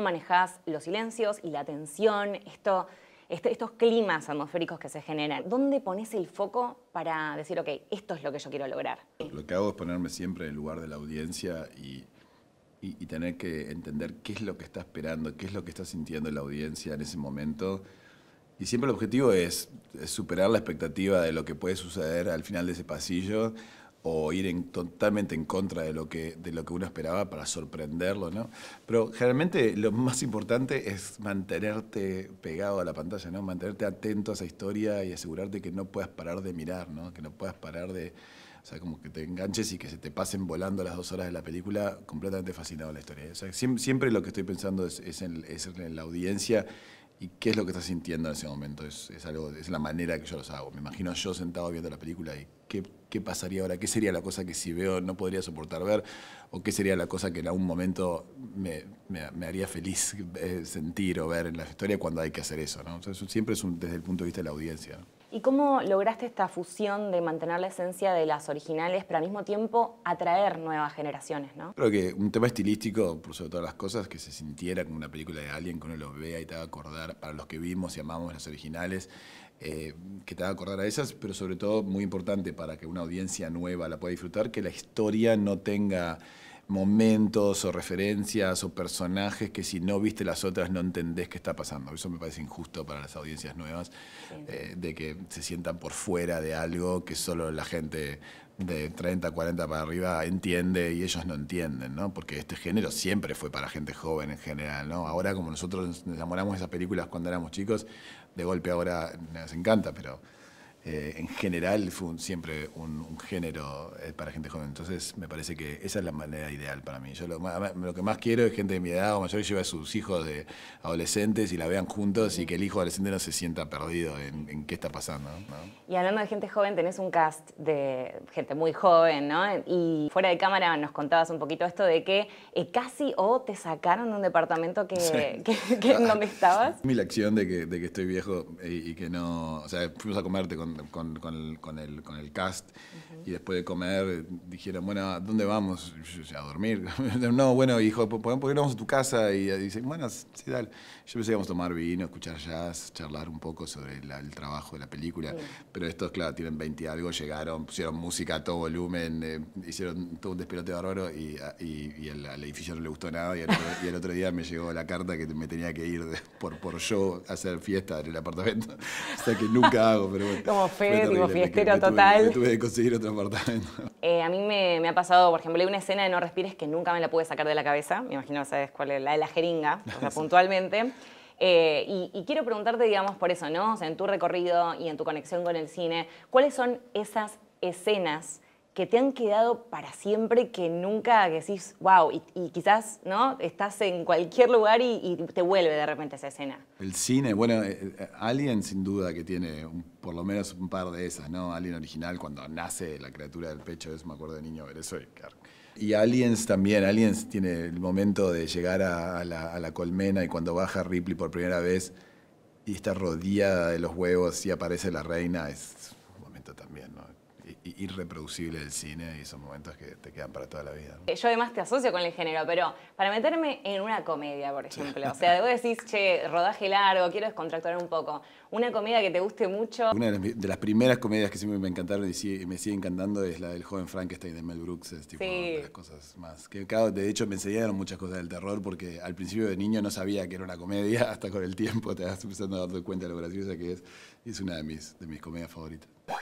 manejas manejás los silencios y la tensión, esto, este, estos climas atmosféricos que se generan. ¿Dónde pones el foco para decir, ok, esto es lo que yo quiero lograr? Lo que hago es ponerme siempre en el lugar de la audiencia y, tener que entender qué es lo que está esperando, qué es lo que está sintiendo la audiencia en ese momento. Y siempre el objetivo es, superar la expectativa de lo que puede suceder al final de ese pasillo o ir en, totalmente en contra de lo, que, de lo que uno esperaba para sorprenderlo, ¿no? Pero generalmente lo más importante es mantenerte pegado a la pantalla, ¿no? Mantenerte atento a esa historia y asegurarte que no puedas parar de mirar, ¿no? Que no puedas parar de... O sea, como que te enganches y que se te pasen volando las dos horas de la película, completamente fascinado la historia. siempre, lo que estoy pensando es en la audiencia ¿Y qué es lo que estás sintiendo en ese momento? Es, algo, es la manera que yo los hago. Me imagino yo sentado viendo la película y ¿qué, qué pasaría ahora, qué sería la cosa que si veo no podría soportar ver, o qué sería la cosa que en algún momento me, me, haría feliz eh, sentir o ver en la historia cuando hay que hacer eso. ¿no? siempre es un, desde el punto de vista de la audiencia. ¿Y cómo lograste esta fusión de mantener la esencia de las originales, pero al mismo tiempo atraer nuevas generaciones? ¿no? Creo que un tema estilístico, por sobre todas las cosas, que se sintiera como una película de alguien que uno lo vea y te va a acordar, para los que vimos y amamos las originales, eh, que te va a acordar a esas, pero sobre todo muy importante para que una audiencia nueva la pueda disfrutar, que la historia no tenga momentos o referencias o personajes que si no viste las otras no entendés qué está pasando. Eso me parece injusto para las audiencias nuevas, eh, de que se sientan por fuera de algo que solo la gente de 30, 40 para arriba entiende y ellos no entienden, ¿no? Porque este género siempre fue para gente joven en general, ¿no? Ahora como nosotros nos enamoramos de esas películas cuando éramos chicos, de golpe ahora nos encanta, pero eh, en general fue siempre un, género eh, para gente joven. Entonces me parece que esa es la manera ideal para mí. Yo lo, que más quiero es gente de mi edad o mayor que lleve a sus hijos de adolescentes y la vean juntos y que el hijo adolescente no se sienta perdido en, qué está pasando. Y hablando de gente joven, tenés un cast de gente muy joven, ¿no? Y fuera de cámara nos contabas un poquito esto de que eh, casi o te sacaron de un departamento que, donde estabas. Mi lección de que, estoy viejo y, y, que no... O sea, fuimos a comerte con con, con, el, con el, cast y después de comer dijeron, bueno, ¿dónde vamos? A dormir. no, bueno, hijo, ¿por qué no vamos a tu casa? Y dicen, bueno, sí, Yo pensé que íbamos a tomar vino, escuchar jazz, charlar un poco sobre el trabajo de la película. Pero estos, claro, tienen 20 y algo, llegaron, pusieron música a todo volumen, eh, hicieron todo un despelote bárbaro ah, y, y, el, al edificio no le gustó nada. Y el otro día me llegó la carta que me tenía que ir por, por yo a hacer fiesta en el apartamento. o sea que nunca hago, pero bueno como fiestero total. conseguir otro apartamento. Eh, a mí me, ha pasado, por ejemplo, hay una escena de No Respires que nunca me la pude sacar de la cabeza. Me imagino, ¿sabes cuál es? La de la jeringa, puntualmente. Eh, y, y, quiero preguntarte, digamos, por eso, ¿no? O sea, en tu recorrido y en tu conexión con el cine, ¿cuáles son esas escenas que te han quedado para siempre, que nunca decís, wow, y, quizás no estás en cualquier lugar y, te vuelve de repente esa escena. El cine, bueno, eh, eh, Alien sin duda que tiene por lo menos un par de esas, ¿no? Alien original, cuando nace la criatura del pecho, eso me acuerdo de niño ver eso. Y, claro. y Aliens también, Aliens tiene el momento de llegar a, la, a la colmena y cuando baja Ripley por primera vez y está rodeada de los huevos y aparece la reina, es un momento también, ¿no? irreproducible del cine y son momentos que te quedan para toda la vida. Yo además te asocio con el género, pero para meterme en una comedia, por ejemplo, o sea, debo decís, che, rodaje largo, quiero descontractuar un poco, una comedia que te guste mucho. Una de las, primeras comedias que siempre me encantaron y me sigue encantando es la del joven Frankenstein de Mel Brooks, es tipo sí. de cosas más. Que, de hecho me enseñaron muchas cosas del terror porque al principio de niño no sabía que era una comedia, hasta con el tiempo te vas empezando a dar cuenta de lo graciosa que es. Y es una de mis, de mis comedias favoritas.